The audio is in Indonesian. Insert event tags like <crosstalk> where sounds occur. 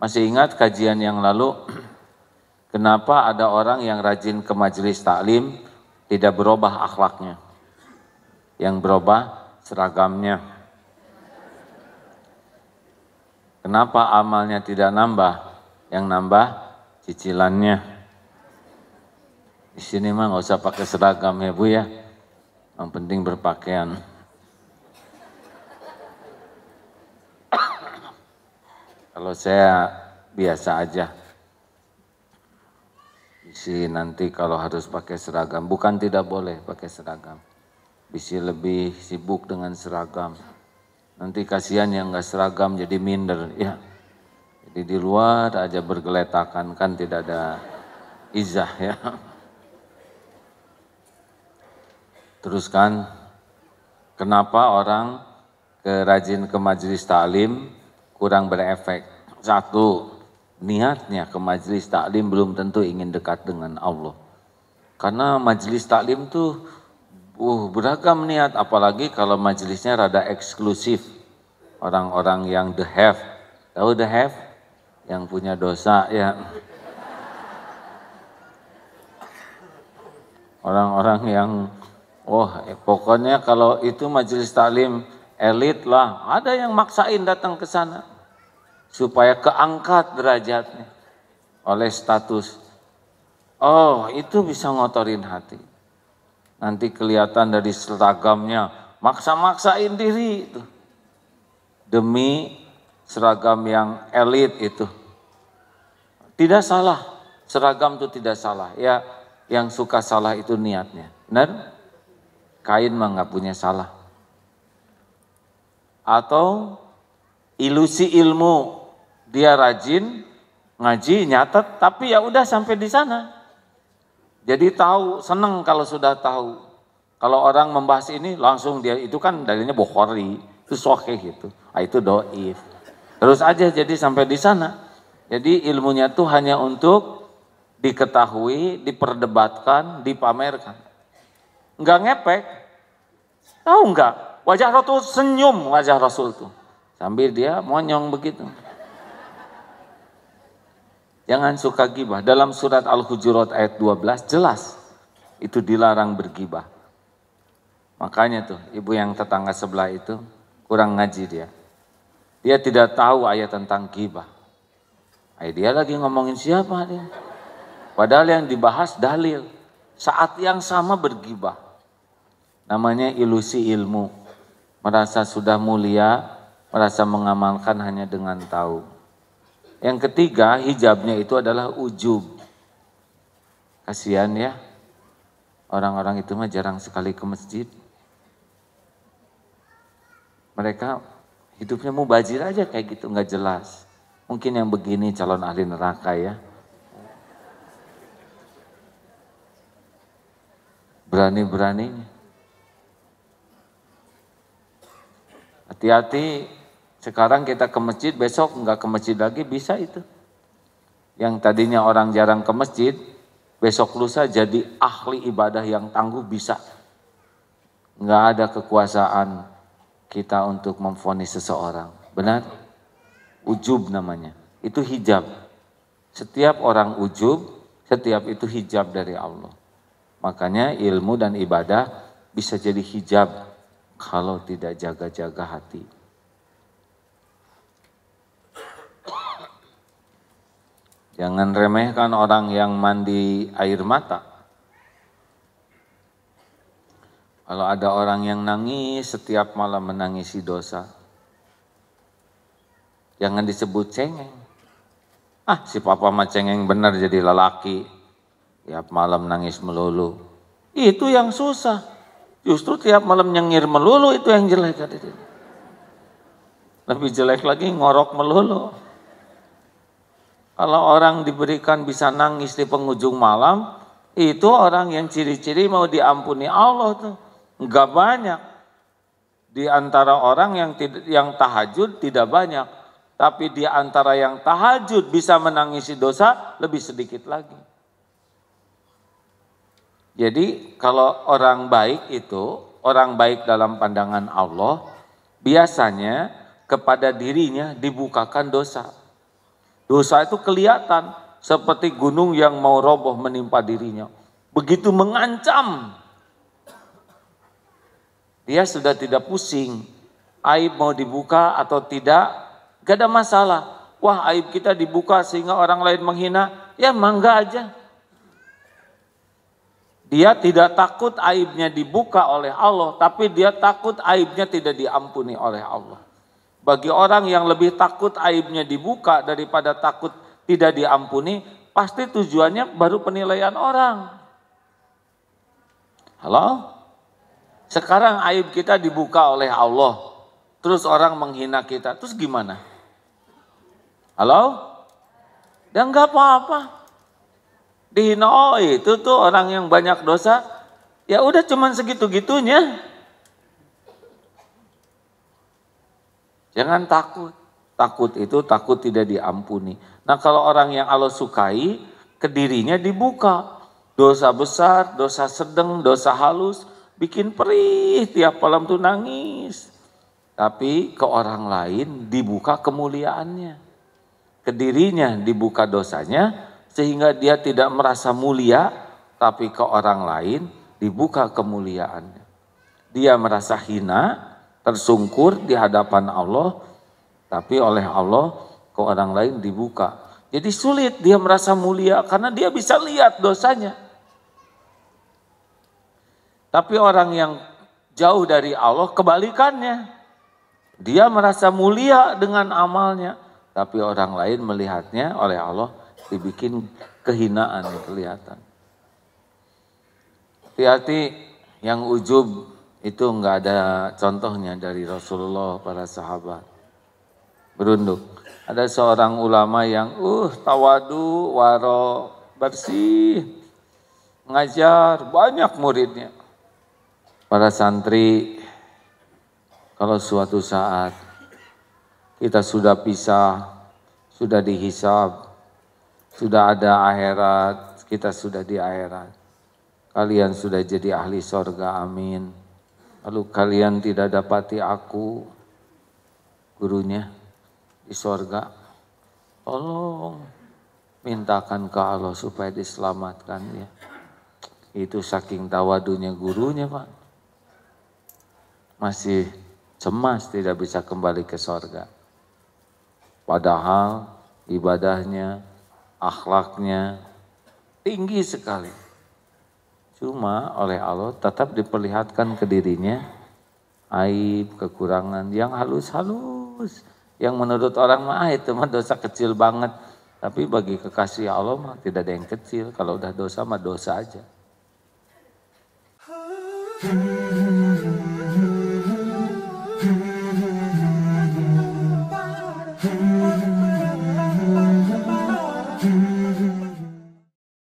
Masih ingat kajian yang lalu, <clears throat> kenapa ada orang yang rajin ke majelis taklim tidak berubah akhlaknya? Yang berubah seragamnya. Kenapa amalnya tidak nambah? Yang nambah cicilannya. Di sini mah nggak usah pakai seragam ya Bu ya. Yang penting berpakaian. Kalau saya biasa aja. Bisi nanti kalau harus pakai seragam, bukan tidak boleh pakai seragam. Bisi lebih sibuk dengan seragam. Nanti kasihan yang nggak seragam jadi minder, ya. Jadi di luar aja bergeletakan kan tidak ada izah ya. Teruskan, kenapa orang kerajin ke majelis ta'lim kurang berefek. Satu, niatnya ke majelis taklim belum tentu ingin dekat dengan Allah. Karena majelis taklim tuh uh, beragam niat, apalagi kalau majelisnya rada eksklusif. Orang-orang yang the have, tahu the have? Yang punya dosa ya. Orang-orang yang, oh eh, pokoknya kalau itu majelis taklim elit lah, ada yang maksain datang ke sana supaya keangkat derajatnya oleh status. Oh, itu bisa ngotorin hati. Nanti kelihatan dari seragamnya, maksa-maksain diri itu. Demi seragam yang elit itu. Tidak salah, seragam itu tidak salah. Ya, yang suka salah itu niatnya. Benar? Kain mah nggak punya salah. Atau ilusi ilmu dia rajin ngaji, nyatet, tapi ya udah sampai di sana. Jadi tahu, seneng kalau sudah tahu. Kalau orang membahas ini langsung dia itu kan dalilnya Bukhari, itu sokeh gitu. Ah, itu doif. Terus aja jadi sampai di sana. Jadi ilmunya tuh hanya untuk diketahui, diperdebatkan, dipamerkan. nggak ngepek. Tahu nggak? Wajah Rasul senyum wajah Rasul tuh. Sambil dia monyong begitu. Jangan suka gibah. Dalam surat Al-Hujurat ayat 12 jelas itu dilarang bergibah. Makanya tuh ibu yang tetangga sebelah itu kurang ngaji dia. Dia tidak tahu ayat tentang gibah. Ayah eh, dia lagi ngomongin siapa dia. Padahal yang dibahas dalil. Saat yang sama bergibah. Namanya ilusi ilmu. Merasa sudah mulia, merasa mengamalkan hanya dengan tahu. Yang ketiga hijabnya itu adalah ujub. Kasihan ya. Orang-orang itu mah jarang sekali ke masjid. Mereka hidupnya mubazir aja kayak gitu, nggak jelas. Mungkin yang begini calon ahli neraka ya. berani berani Hati-hati sekarang kita ke masjid, besok nggak ke masjid lagi bisa itu. Yang tadinya orang jarang ke masjid, besok lusa jadi ahli ibadah yang tangguh bisa. Nggak ada kekuasaan kita untuk memfonis seseorang. Benar? Ujub namanya. Itu hijab. Setiap orang ujub, setiap itu hijab dari Allah. Makanya ilmu dan ibadah bisa jadi hijab kalau tidak jaga-jaga hati. Jangan remehkan orang yang mandi air mata. Kalau ada orang yang nangis setiap malam menangisi dosa, jangan disebut cengeng. Ah, si papa mah cengeng benar jadi lelaki. Tiap malam nangis melulu. Itu yang susah. Justru tiap malam nyengir melulu itu yang jelek. Lebih jelek lagi ngorok melulu. Kalau orang diberikan bisa nangis di penghujung malam, itu orang yang ciri-ciri mau diampuni Allah tuh. Enggak banyak. Di antara orang yang tidak, yang tahajud tidak banyak, tapi di antara yang tahajud bisa menangisi dosa lebih sedikit lagi. Jadi kalau orang baik itu, orang baik dalam pandangan Allah, biasanya kepada dirinya dibukakan dosa. Dosa itu kelihatan seperti gunung yang mau roboh menimpa dirinya. Begitu mengancam, dia sudah tidak pusing. Aib mau dibuka atau tidak, gak ada masalah. Wah aib kita dibuka sehingga orang lain menghina, ya mangga aja. Dia tidak takut aibnya dibuka oleh Allah, tapi dia takut aibnya tidak diampuni oleh Allah. Bagi orang yang lebih takut aibnya dibuka daripada takut tidak diampuni, pasti tujuannya baru penilaian orang. Halo? Sekarang aib kita dibuka oleh Allah. Terus orang menghina kita. Terus gimana? Halo? Dan nggak apa-apa. Dihina, oh itu tuh orang yang banyak dosa. Ya udah cuman segitu-gitunya. Jangan takut. Takut itu takut tidak diampuni. Nah kalau orang yang Allah sukai, kedirinya dibuka. Dosa besar, dosa sedang, dosa halus, bikin perih tiap malam tuh nangis. Tapi ke orang lain dibuka kemuliaannya. Kedirinya dibuka dosanya sehingga dia tidak merasa mulia, tapi ke orang lain dibuka kemuliaannya. Dia merasa hina, tersungkur di hadapan Allah, tapi oleh Allah ke orang lain dibuka. Jadi sulit dia merasa mulia karena dia bisa lihat dosanya. Tapi orang yang jauh dari Allah kebalikannya. Dia merasa mulia dengan amalnya, tapi orang lain melihatnya oleh Allah dibikin kehinaan kelihatan. Hati-hati yang ujub itu enggak ada contohnya dari Rasulullah para sahabat. Berunduk. Ada seorang ulama yang uh tawadu waro bersih ngajar banyak muridnya. Para santri kalau suatu saat kita sudah pisah, sudah dihisab, sudah ada akhirat, kita sudah di akhirat. Kalian sudah jadi ahli sorga, amin. Lalu kalian tidak dapati aku gurunya di sorga. Tolong mintakan ke Allah supaya diselamatkan ya. Itu saking tawadunya gurunya Pak. Masih cemas tidak bisa kembali ke sorga. Padahal ibadahnya, akhlaknya tinggi sekali. Cuma oleh Allah tetap diperlihatkan ke dirinya aib, kekurangan yang halus-halus. Yang menurut orang mah ah, itu mah dosa kecil banget. Tapi bagi kekasih Allah mah tidak ada yang kecil. Kalau udah dosa mah dosa aja. Hmm.